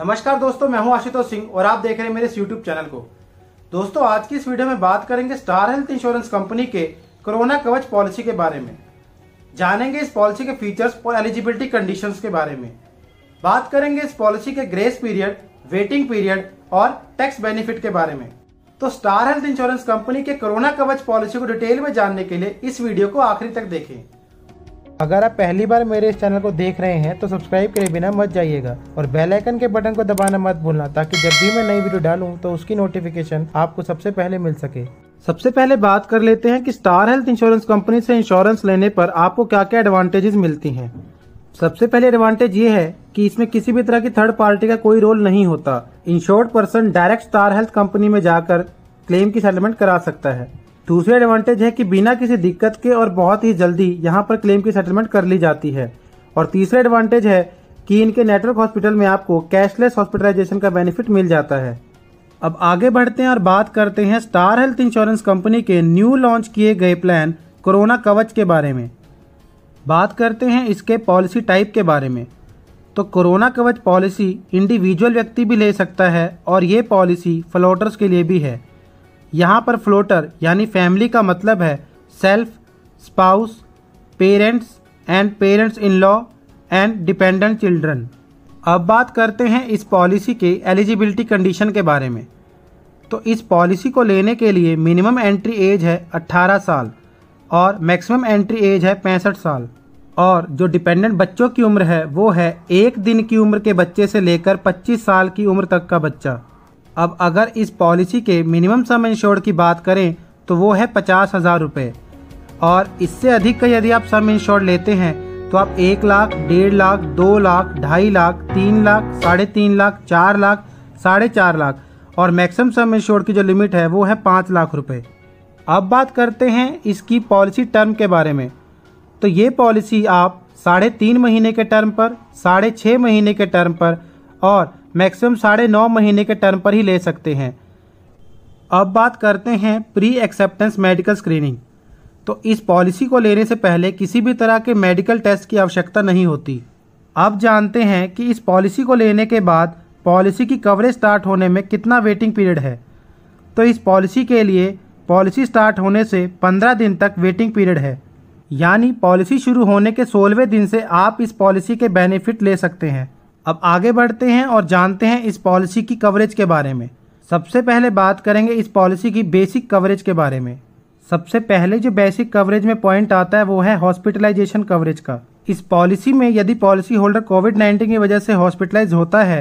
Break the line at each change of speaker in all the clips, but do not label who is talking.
नमस्कार दोस्तों मैं हूं आशुतोष सिंह और आप देख रहे हैं मेरे यूट्यूब चैनल को दोस्तों आज की इस वीडियो में बात करेंगे स्टार हेल्थ इंश्योरेंस कंपनी के कोरोना कवच पॉलिसी के बारे में जानेंगे इस पॉलिसी के फीचर्स और एलिजिबिलिटी कंडीशन के बारे में बात करेंगे इस पॉलिसी के ग्रेस पीरियड वेटिंग पीरियड और टैक्स बेनिफिट के बारे में तो स्टार हेल्थ इंश्योरेंस कंपनी के कोरोना कवच पॉलिसी को डिटेल में जानने के लिए इस वीडियो को आखिरी तक देखें अगर आप पहली बार मेरे इस चैनल को देख रहे हैं तो सब्सक्राइब करे बिना मत जाइएगा और बेल आइकन के बटन को दबाना मत भूलना ताकि जब भी मैं नई वीडियो डालूं तो उसकी नोटिफिकेशन आपको सबसे पहले मिल सके सबसे पहले बात कर लेते हैं कि स्टार हेल्थ इंश्योरेंस कंपनी से इंश्योरेंस लेने पर आपको क्या क्या एडवांटेजेस मिलती हैं सबसे पहले एडवांटेज ये है कि इसमें किसी भी तरह की थर्ड पार्टी का कोई रोल नहीं होता insured person direct Star Health company में जाकर क्लेम की सेटलमेंट करा सकता है दूसरी एडवांटेज है कि बिना किसी दिक्कत के और बहुत ही जल्दी यहाँ पर क्लेम की सेटलमेंट कर ली जाती है और तीसरा एडवांटेज है कि इनके नेटवर्क हॉस्पिटल में आपको कैशलेस हॉस्पिटलाइजेशन का बेनिफिट मिल जाता है अब आगे बढ़ते हैं और बात करते हैं स्टार हेल्थ इंश्योरेंस कंपनी के न्यू लॉन्च किए गए प्लान कोरोना कवच के बारे में बात करते हैं इसके पॉलिसी टाइप के बारे में तो कोरोना कवच पॉलिसी इंडिविजुअल व्यक्ति भी ले सकता है और ये पॉलिसी फ्लोटर्स के लिए भी है यहाँ पर फ्लोटर यानी फैमिली का मतलब है self spouse parents and parents in law and dependent children अब बात करते हैं इस पॉलिसी के एलिजिबिलिटी कंडीशन के बारे में तो इस पॉलिसी को लेने के लिए मिनिमम एंट्री एज है 18 साल और मैक्सिमम एंट्री एज है पैंसठ साल और जो डिपेंडेंट बच्चों की उम्र है वो है एक दिन की उम्र के बच्चे से लेकर 25 साल की उम्र तक का बच्चा अब अगर इस पॉलिसी के मिनिमम सम इंश्योर्ड की बात करें तो वो है पचास हज़ार रुपये और इससे अधिक का यदि आप सम इंश्योर्ड लेते हैं तो आप एक लाख डेढ़ लाख दो लाख ढाई लाख तीन लाख साढ़े तीन लाख चार लाख साढ़े चार लाख और मैक्सिमम सम इंश्योर की जो लिमिट है वो है पाँच लाख रुपए अब बात करते हैं इसकी पॉलिसी टर्म के बारे में तो ये पॉलिसी आप साढ़े तीन महीने के टर्म पर साढ़े छः महीने के टर्म पर और मैक्सिमम साढ़े नौ महीने के टर्म पर ही ले सकते हैं अब बात करते हैं प्री एक्सेप्टेंस मेडिकल स्क्रीनिंग तो इस पॉलिसी को लेने से पहले किसी भी तरह के मेडिकल टेस्ट की आवश्यकता नहीं होती आप जानते हैं कि इस पॉलिसी को लेने के बाद पॉलिसी की कवरेज स्टार्ट होने में कितना वेटिंग पीरियड है तो इस पॉलिसी के लिए पॉलिसी स्टार्ट होने से पंद्रह दिन तक वेटिंग पीरियड है यानी पॉलिसी शुरू होने के सोलहवें दिन से आप इस पॉलिसी के बेनिफिट ले सकते हैं अब आगे बढ़ते हैं और जानते हैं इस पॉलिसी की कवरेज के बारे में सबसे पहले बात करेंगे इस पॉलिसी की बेसिक कवरेज के बारे में सबसे पहले जो बेसिक कवरेज में पॉइंट आता है वो है हॉस्पिटलाइजेशन कवरेज का इस पॉलिसी में यदि पॉलिसी होल्डर कोविड नाइन्टीन की वजह से हॉस्पिटलाइज होता है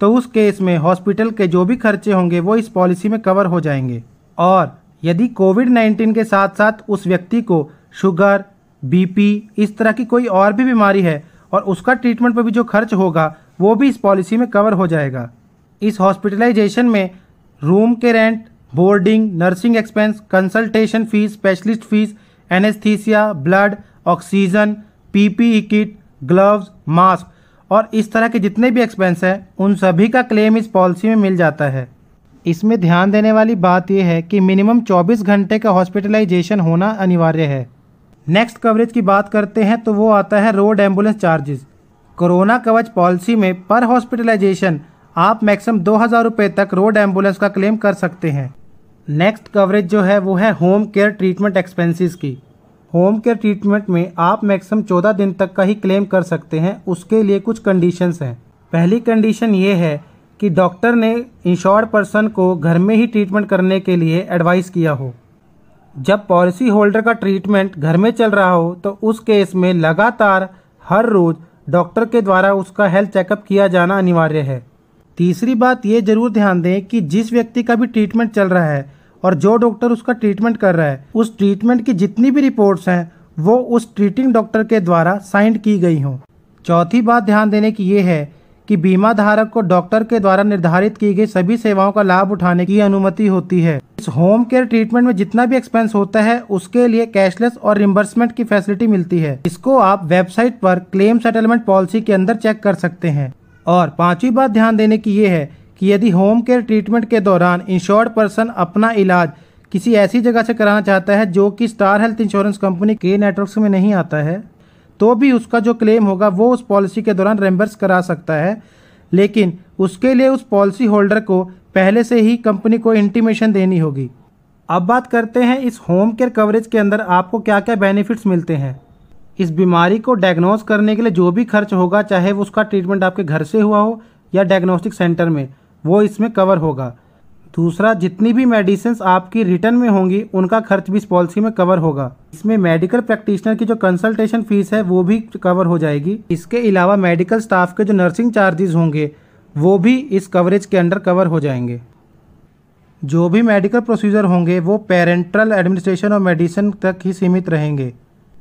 तो उस केस में हॉस्पिटल के जो भी खर्चे होंगे वो इस पॉलिसी में कवर हो जाएंगे और यदि कोविड नाइन्टीन के साथ साथ उस व्यक्ति को शुगर बीपी इस तरह की कोई और भी बीमारी है और उसका ट्रीटमेंट पर भी जो खर्च होगा वो भी इस पॉलिसी में कवर हो जाएगा इस हॉस्पिटलाइजेशन में रूम के rent boarding nursing expense consultation fees specialist fees anaesthesia blood oxygen PPE kit gloves mask और इस तरह के जितने भी एक्सपेंस हैं उन सभी का क्लेम इस पॉलिसी में मिल जाता है इसमें ध्यान देने वाली बात यह है कि मिनिमम 24 घंटे का हॉस्पिटलाइजेशन होना अनिवार्य है नेक्स्ट कवरेज की बात करते हैं तो वो आता है road ambulance charges Corona Kavach policy में पर हॉस्पिटलाइजेशन आप मैक्सिमम दो हज़ार रुपये तक रोड एम्बुलेंस का क्लेम कर सकते हैं नेक्स्ट कवरेज जो है वो है होम केयर ट्रीटमेंट एक्सपेंसेस की होम केयर ट्रीटमेंट में आप मैक्सिमम चौदह दिन तक का ही क्लेम कर सकते हैं उसके लिए कुछ कंडीशंस हैं पहली कंडीशन ये है कि डॉक्टर ने इंश्योर्ड पर्सन को घर में ही ट्रीटमेंट करने के लिए एडवाइस किया हो जब पॉलिसी होल्डर का ट्रीटमेंट घर में चल रहा हो तो उस केस में लगातार हर रोज़ डॉक्टर के द्वारा उसका हेल्थ चेकअप किया जाना अनिवार्य है तीसरी बात ये जरूर ध्यान दें कि जिस व्यक्ति का भी ट्रीटमेंट चल रहा है और जो डॉक्टर उसका ट्रीटमेंट कर रहा है उस ट्रीटमेंट की जितनी भी रिपोर्ट्स हैं वो उस ट्रीटिंग डॉक्टर के द्वारा साइंड की गई हों चौथी बात ध्यान देने की ये है कि बीमा धारक को डॉक्टर के द्वारा निर्धारित की गई सभी सेवाओं का लाभ उठाने की अनुमति होती है इस होम केयर ट्रीटमेंट में जितना भी एक्सपेंस होता है उसके लिए कैशलेस और रिम्बर्समेंट की फैसिलिटी मिलती है इसको आप वेबसाइट पर क्लेम सेटलमेंट पॉलिसी के अंदर चेक कर सकते हैं और पांचवी बात ध्यान देने की ये है कि यदि होम केयर ट्रीटमेंट के दौरान इंश्योर्ड पर्सन अपना इलाज किसी ऐसी जगह से कराना चाहता है जो कि स्टार हेल्थ इंश्योरेंस कंपनी के नेटवर्क में नहीं आता है तो भी उसका जो क्लेम होगा वो उस पॉलिसी के दौरान रेम्बर्स करा सकता है लेकिन उसके लिए उस पॉलिसी होल्डर को पहले से ही कंपनी को इंटीमेशन देनी होगी अब बात करते हैं इस होम केयर कवरेज के अंदर आपको क्या क्या बेनिफिट्स मिलते हैं इस बीमारी को डायग्नोज करने के लिए जो भी खर्च होगा चाहे वो उसका ट्रीटमेंट आपके घर से हुआ हो या डायग्नोस्टिक सेंटर में वो इसमें कवर होगा दूसरा जितनी भी मेडिसिन आपकी रिटर्न में होंगी उनका खर्च भी इस पॉलिसी में कवर होगा इसमें मेडिकल प्रैक्टिशनर की जो कंसल्टेशन फीस है वो भी कवर हो जाएगी इसके अलावा मेडिकल स्टाफ के जो नर्सिंग चार्जेस होंगे वो भी इस कवरेज के अंडर कवर हो जाएंगे जो भी मेडिकल प्रोसीजर होंगे वो पेरेंट्रल एडमिनिस्ट्रेशन और मेडिसिन तक ही सीमित रहेंगे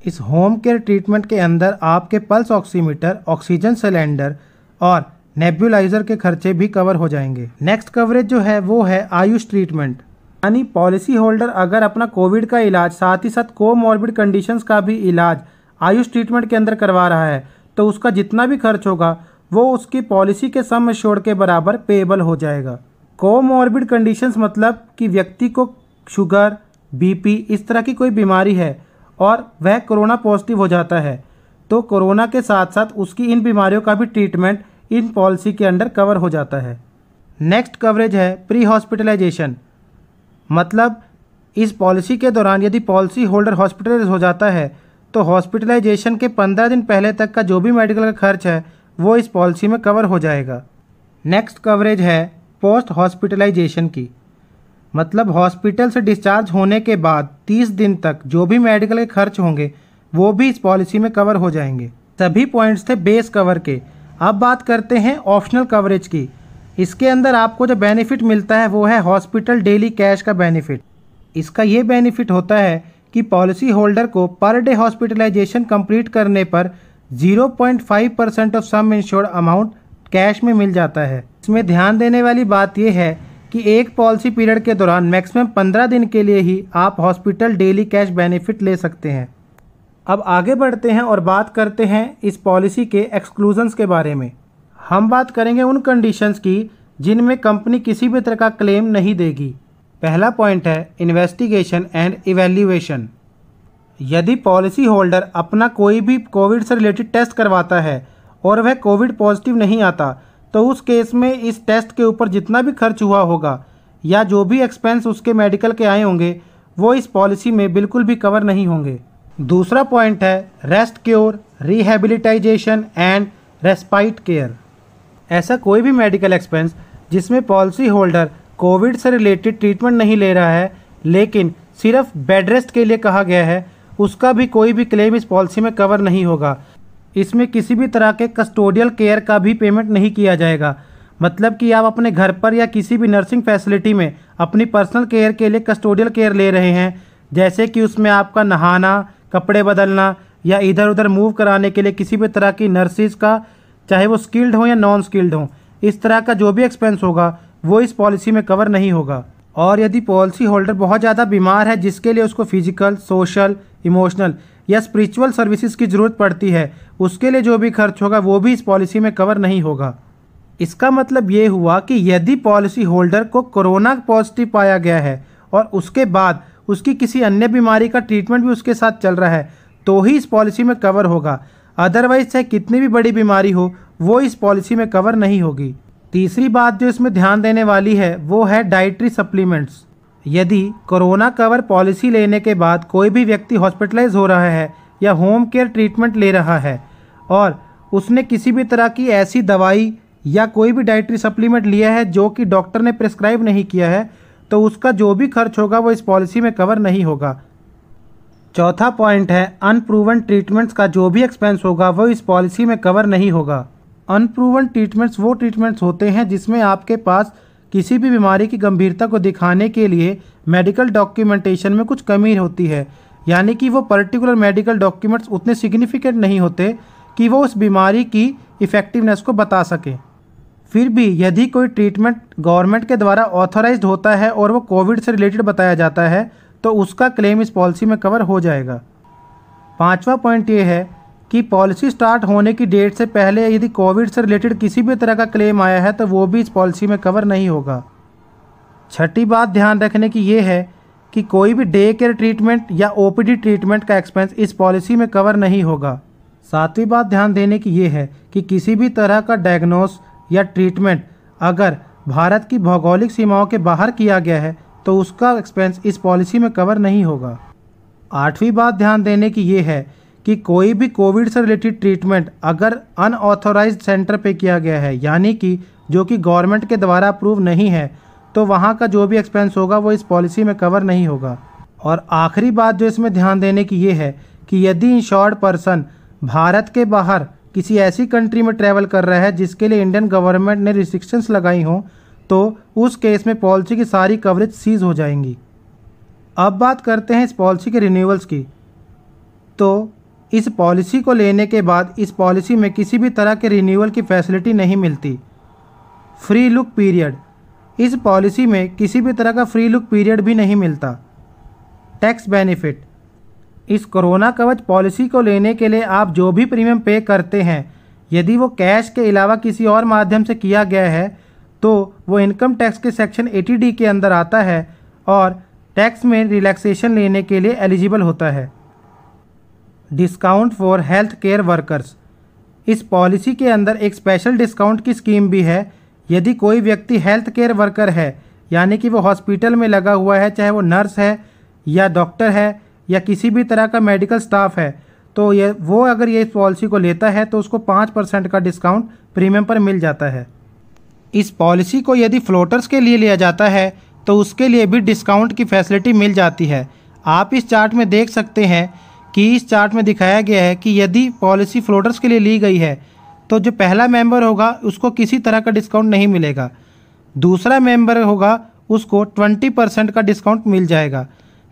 इस होम केयर ट्रीटमेंट के अंदर आपके पल्स ऑक्सीमीटर ऑक्सीजन सिलेंडर और नेब्यूलाइजर के खर्चे भी कवर हो जाएंगे नेक्स्ट कवरेज जो है वो है आयुष ट्रीटमेंट यानी पॉलिसी होल्डर अगर अपना कोविड का इलाज साथ ही साथ मॉर्बिड कंडीशन का भी इलाज आयुष ट्रीटमेंट के अंदर करवा रहा है तो उसका जितना भी खर्च होगा वो उसकी पॉलिसी के सम एश्योर के बराबर पेएबल हो जाएगा मॉर्बिड कंडीशन मतलब कि व्यक्ति को शुगर बीपी इस तरह की कोई बीमारी है और वह कोरोना पॉजिटिव हो जाता है तो कोरोना के साथ साथ उसकी इन बीमारियों का भी ट्रीटमेंट इन पॉलिसी के अंडर कवर हो जाता है नेक्स्ट कवरेज है प्री हॉस्पिटलाइजेशन मतलब इस पॉलिसी के दौरान यदि पॉलिसी होल्डर हॉस्पिटलाइज हो जाता है तो हॉस्पिटलाइजेशन के पंद्रह दिन पहले तक का जो भी मेडिकल का खर्च है वो इस पॉलिसी में कवर हो जाएगा नेक्स्ट कवरेज है पोस्ट हॉस्पिटलाइजेशन की मतलब हॉस्पिटल से डिस्चार्ज होने के बाद 30 दिन तक जो भी मेडिकल के खर्च होंगे वो भी इस पॉलिसी में कवर हो जाएंगे सभी पॉइंट्स थे बेस कवर के अब बात करते हैं ऑप्शनल कवरेज की इसके अंदर आपको जो बेनिफिट मिलता है वो है हॉस्पिटल डेली कैश का बेनिफिट इसका ये बेनिफिट होता है कि पॉलिसी होल्डर को पर डे हॉस्पिटलाइजेशन कंप्लीट करने पर 0.5 percent of sum insured amount cash में मिल जाता है इसमें ध्यान देने वाली बात यह है कि एक पॉलिसी पीरियड के दौरान मैक्सिमम 15 दिन के लिए ही आप हॉस्पिटल डेली कैश बेनिफिट ले सकते हैं अब आगे बढ़ते हैं और बात करते हैं इस पॉलिसी के एक्सक्लूजन्स के बारे में हम बात करेंगे उन कंडीशंस की जिनमें कंपनी किसी भी तरह का क्लेम नहीं देगी पहला पॉइंट है इन्वेस्टिगेशन एंड इवेल्यूएशन यदि पॉलिसी होल्डर अपना कोई भी कोविड से रिलेटेड टेस्ट करवाता है और वह कोविड पॉजिटिव नहीं आता तो उस केस में इस टेस्ट के ऊपर जितना भी खर्च हुआ होगा या जो भी एक्सपेंस उसके मेडिकल के आए होंगे वो इस पॉलिसी में बिल्कुल भी कवर नहीं होंगे दूसरा पॉइंट है rest cure rehabilitation and respite care ऐसा कोई भी मेडिकल एक्सपेंस जिसमें पॉलिसी होल्डर कोविड से रिलेटेड ट्रीटमेंट नहीं ले रहा है लेकिन सिर्फ बेड रेस्ट के लिए कहा गया है उसका भी कोई भी क्लेम इस पॉलिसी में कवर नहीं होगा इसमें किसी भी तरह के कस्टोडियल केयर का भी पेमेंट नहीं किया जाएगा मतलब कि आप अपने घर पर या किसी भी नर्सिंग फैसिलिटी में अपनी पर्सनल केयर के लिए कस्टोडियल केयर ले रहे हैं जैसे कि उसमें आपका नहाना कपड़े बदलना या इधर उधर मूव कराने के लिए किसी भी तरह की नर्सिस का चाहे वो स्किल्ड हो या नॉन स्किल्ड हो इस तरह का जो भी एक्सपेंस होगा वो इस पॉलिसी में कवर नहीं होगा और यदि पॉलिसी होल्डर बहुत ज़्यादा बीमार है जिसके लिए उसको फिजिकल सोशल इमोशनल या स्पिरिचुअल सर्विसेज की ज़रूरत पड़ती है उसके लिए जो भी खर्च होगा वो भी इस पॉलिसी में कवर नहीं होगा इसका मतलब ये हुआ कि यदि पॉलिसी होल्डर को कोरोना पॉजिटिव पाया गया है और उसके बाद उसकी किसी अन्य बीमारी का ट्रीटमेंट भी उसके साथ चल रहा है तो ही इस पॉलिसी में कवर होगा अदरवाइज चाहे कितनी भी बड़ी बीमारी हो वो इस पॉलिसी में कवर नहीं होगी तीसरी बात जो इसमें ध्यान देने वाली है वो है डाइट्री सप्लीमेंट्स यदि कोरोना कवर पॉलिसी लेने के बाद कोई भी व्यक्ति हॉस्पिटलाइज हो रहा है या होम केयर ट्रीटमेंट ले रहा है और उसने किसी भी तरह की ऐसी दवाई या कोई भी डाइट्री सप्लीमेंट लिया है जो कि डॉक्टर ने प्रिस्क्राइब नहीं किया है तो उसका जो भी खर्च होगा वो इस पॉलिसी में कवर नहीं होगा चौथा पॉइंट है अनप्रूवन ट्रीटमेंट्स का जो भी एक्सपेंस होगा वो इस पॉलिसी में कवर नहीं होगा अनप्रूवन ट्रीटमेंट्स वो ट्रीटमेंट्स होते हैं जिसमें आपके पास किसी भी बीमारी की गंभीरता को दिखाने के लिए मेडिकल डॉक्यूमेंटेशन में कुछ कमी होती है यानी कि वो पर्टिकुलर मेडिकल डॉक्यूमेंट्स उतने सिग्निफिकेंट नहीं होते कि वो उस बीमारी की इफ़ेक्टिवनेस को बता सकें फिर भी यदि कोई ट्रीटमेंट गवर्नमेंट के द्वारा ऑथोराइज होता है और वो कोविड से रिलेटेड बताया जाता है तो उसका क्लेम इस पॉलिसी में कवर हो जाएगा पाँचवा पॉइंट ये है कि पॉलिसी स्टार्ट होने की डेट से पहले यदि कोविड से रिलेटेड किसी भी तरह का क्लेम आया है तो वो भी इस पॉलिसी में कवर नहीं होगा छठी बात ध्यान रखने की ये है कि कोई भी डे केयर ट्रीटमेंट या ओ ट्रीटमेंट का एक्सपेंस इस पॉलिसी में कवर नहीं होगा सातवीं बात ध्यान देने की ये है कि किसी भी तरह का डायग्नोस या ट्रीटमेंट अगर भारत की भौगोलिक सीमाओं के बाहर किया गया है तो उसका एक्सपेंस इस पॉलिसी में कवर नहीं होगा आठवीं बात ध्यान देने की ये है कि कोई भी कोविड से रिलेटेड ट्रीटमेंट अगर अनऑथोराइज सेंटर पे किया गया है यानी कि जो कि गवर्नमेंट के द्वारा अप्रूव नहीं है तो वहाँ का जो भी एक्सपेंस होगा वो इस पॉलिसी में कवर नहीं होगा और आखिरी बात जो इसमें ध्यान देने की ये है कि यदि इंश्योर्ड पर्सन भारत के बाहर किसी ऐसी कंट्री में ट्रैवल कर रहा है जिसके लिए इंडियन गवर्नमेंट ने रिस्ट्रिक्शंस लगाई हों तो उस केस में पॉलिसी की सारी कवरेज सीज हो जाएंगी अब बात करते हैं इस पॉलिसी के रिन्यूअल्स की तो इस पॉलिसी को लेने के बाद इस पॉलिसी में किसी भी तरह के रिन्यूअल की फैसिलिटी नहीं मिलती फ्री लुक पीरियड इस पॉलिसी में किसी भी तरह का फ्री लुक पीरियड भी नहीं मिलता टैक्स बेनिफिट इस कोरोना कवच पॉलिसी को लेने के लिए आप जो भी प्रीमियम पे करते हैं यदि वो कैश के अलावा किसी और माध्यम से किया गया है तो वो इनकम टैक्स के सेक्शन 80 डी के अंदर आता है और टैक्स में रिलैक्सेशन लेने के लिए एलिजिबल होता है discount for health care workers इस पॉलिसी के अंदर एक स्पेशल डिस्काउंट की स्कीम भी है यदि कोई व्यक्ति हेल्थ केयर वर्कर है यानी कि वो हॉस्पिटल में लगा हुआ है चाहे वो नर्स है या डॉक्टर है या किसी भी तरह का मेडिकल स्टाफ है तो ये वो अगर ये इस पॉलिसी को लेता है तो उसको पाँच परसेंट का डिस्काउंट प्रीमियम पर मिल जाता है इस पॉलिसी को यदि फ्लोटर्स के लिए लिया जाता है तो उसके लिए भी डिस्काउंट की फैसिलिटी मिल जाती है आप इस चार्ट में देख सकते हैं कि इस चार्ट में दिखाया गया है कि यदि पॉलिसी फ्लोटर्स के लिए ली गई है तो जो पहला मेंबर होगा उसको किसी तरह का डिस्काउंट नहीं मिलेगा दूसरा मेंबर होगा उसको 20 परसेंट का डिस्काउंट मिल जाएगा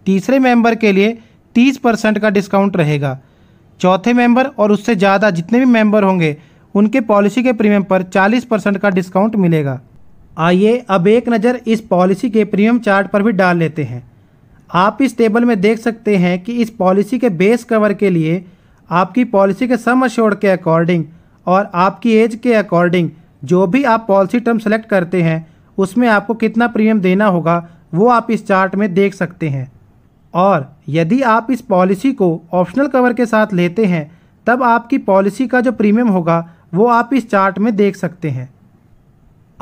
तीसरे मेंबर के लिए 30 परसेंट का डिस्काउंट रहेगा चौथे मेंबर और उससे ज़्यादा जितने भी मेंबर होंगे उनके पॉलिसी के प्रीमियम पर 40 परसेंट का डिस्काउंट मिलेगा आइए अब एक नज़र इस पॉलिसी के प्रीमियम चार्ट पर भी डाल लेते हैं आप इस टेबल में देख सकते हैं कि इस पॉलिसी के बेस कवर के लिए आपकी पॉलिसी के सम अश्योर्ड के अकॉर्डिंग और आपकी एज के अकॉर्डिंग जो भी आप पॉलिसी टर्म सेलेक्ट करते हैं उसमें आपको कितना प्रीमियम देना होगा वो आप इस चार्ट में देख सकते हैं और यदि आप इस पॉलिसी को ऑप्शनल कवर के साथ लेते हैं तब आपकी पॉलिसी का जो प्रीमियम होगा वो आप इस चार्ट में देख सकते हैं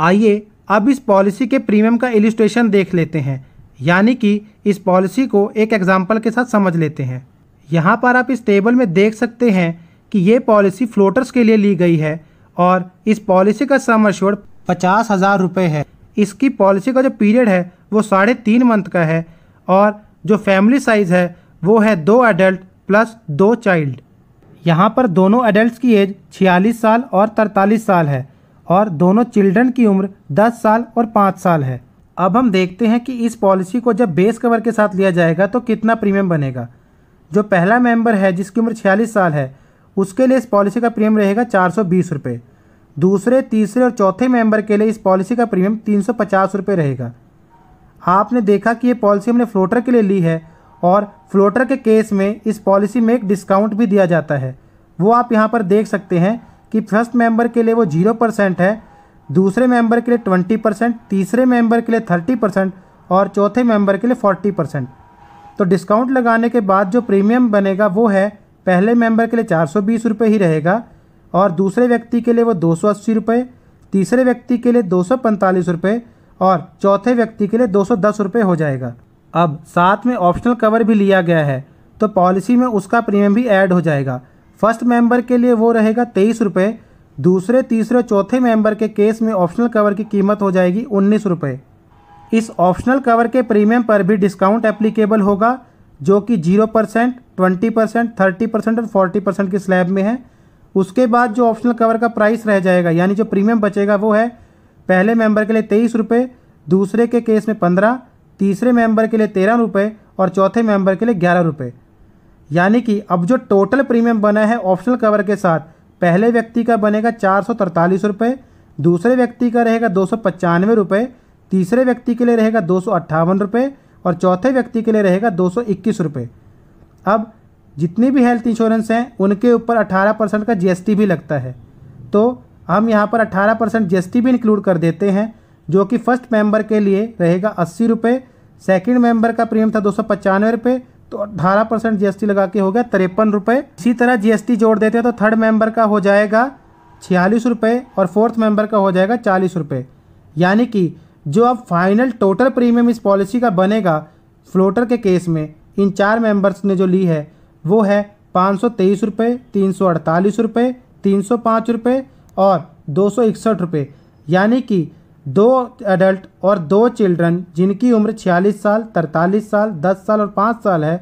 आइए अब इस पॉलिसी के प्रीमियम का इलिस्ट्रेशन देख लेते हैं यानी कि इस पॉलिसी को एक एग्जाम्पल के साथ समझ लेते हैं यहाँ पर आप इस टेबल में देख सकते हैं कि ये पॉलिसी फ्लोटर्स के लिए ली गई है और इस पॉलिसी का सम अश्योर्ड पचास हज़ार रुपये है इसकी पॉलिसी का जो पीरियड है वो साढ़े तीन मंथ का है और जो फैमिली साइज़ है वो है दो एडल्ट प्लस दो चाइल्ड यहाँ पर दोनों एडल्ट की एज छियालीस साल और तरतालीस साल है और दोनों चिल्ड्रन की उम्र दस साल और पाँच साल है अब हम देखते हैं कि इस पॉलिसी को जब बेस कवर के साथ लिया जाएगा तो कितना प्रीमियम बनेगा जो पहला मेंबर है जिसकी उम्र छियालीस साल है उसके लिए इस पॉलिसी का प्रीमियम रहेगा चार सौ बीस रुपये दूसरे तीसरे और चौथे मेंबर के लिए इस पॉलिसी का प्रीमियम तीन सौ पचास रुपये रहेगा हाँ आपने देखा कि ये पॉलिसी हमने फ्लोटर के लिए ली है और फ्लोटर के केस में इस पॉलिसी में एक डिस्काउंट भी दिया जाता है वो आप यहाँ पर देख सकते हैं कि फर्स्ट मेंबर के लिए वो जीरो परसेंट है दूसरे मेंबर के लिए ट्वेंटी परसेंट तीसरे मेंबर के लिए थर्टी परसेंट और चौथे मेंबर के लिए फोर्टी परसेंट तो डिस्काउंट लगाने के बाद जो प्रीमियम बनेगा वो है पहले मेंबर के लिए चार सौ बीस रुपये ही रहेगा और दूसरे व्यक्ति के लिए वो दो सौ अस्सी रुपये तीसरे व्यक्ति के लिए दो सौ पैंतालीस रुपये और चौथे व्यक्ति के लिए दो सौ हो जाएगा अब साथ में ऑप्शनल कवर भी लिया गया है तो पॉलिसी में उसका प्रीमियम भी ऐड हो जाएगा फर्स्ट मेंबर के लिए वो रहेगा तेईस रुपये दूसरे तीसरे चौथे मेंबर के केस में ऑप्शनल कवर की कीमत हो जाएगी उन्नीस रुपये इस ऑप्शनल कवर के प्रीमियम पर भी डिस्काउंट एप्लीकेबल होगा जो कि zero percent twenty percent thirty percent और फोर्टी परसेंट की स्लैब में है उसके बाद जो ऑप्शनल कवर का प्राइस रह जाएगा यानी जो प्रीमियम बचेगा वो है पहले मेंबर के लिए तेईस रुपये दूसरे के केस में पंद्रह तीसरे मेंबर के लिए तेरह रुपये और चौथे मेंबर के लिए ग्यारह रुपये यानी कि अब जो टोटल प्रीमियम बना है ऑप्शनल कवर के साथ पहले व्यक्ति का बनेगा चार सौ तरतालीस रुपये दूसरे व्यक्ति का रहेगा दो सौ पचानवे रुपये तीसरे व्यक्ति के लिए रहेगा दो सौ अट्ठावन रुपये और चौथे व्यक्ति के लिए रहेगा दो सौ इक्कीस रुपये अब जितनी भी हेल्थ इंश्योरेंस हैं उनके ऊपर 18 परसेंट का जीएसटी भी लगता है तो हम यहाँ पर 18 परसेंट जी भी इंक्लूड कर देते हैं जो कि फर्स्ट मेंबर के लिए रहेगा अस्सी रुपये सेकेंड मेंबर का प्रीमियम था दो सौ पचानवे रुपये तो अठारह परसेंट जी लगा के हो गया तिरपन रुपये इसी तरह टी जोड़ देते हैं तो थर्ड मेंबर का हो जाएगा छियालीस रुपये और फोर्थ मेंबर का हो जाएगा चालीस रुपये यानी कि जो अब फाइनल टोटल प्रीमियम इस पॉलिसी का बनेगा फ्लोटर के केस में इन चार मेंबर्स ने जो ली है वो है पाँच सौ तेईस रुपये तीन सौ अड़तालीस रुपये तीन सौ पाँच रुपये और दो सौ इकसठ रुपये यानी कि दो एडल्ट और दो चिल्ड्रन जिनकी उम्र छियालीस साल तरतालीस साल दस साल और पाँच साल है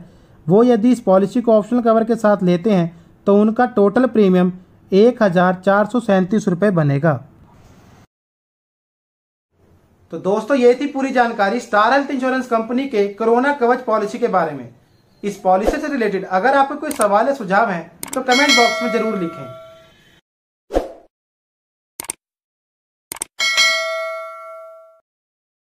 वो यदि इस पॉलिसी को ऑप्शनल कवर के साथ लेते हैं तो उनका टोटल प्रीमियम एक हज़ार चार सौ सैंतीस रुपये बनेगा तो दोस्तों ये थी पूरी जानकारी स्टार हेल्थ इंश्योरेंस कंपनी के कोरोना कवच पॉलिसी के बारे में इस पॉलिसी से रिलेटेड अगर आपके कोई सवाल या सुझाव हैं तो कमेंट बॉक्स में जरूर लिखें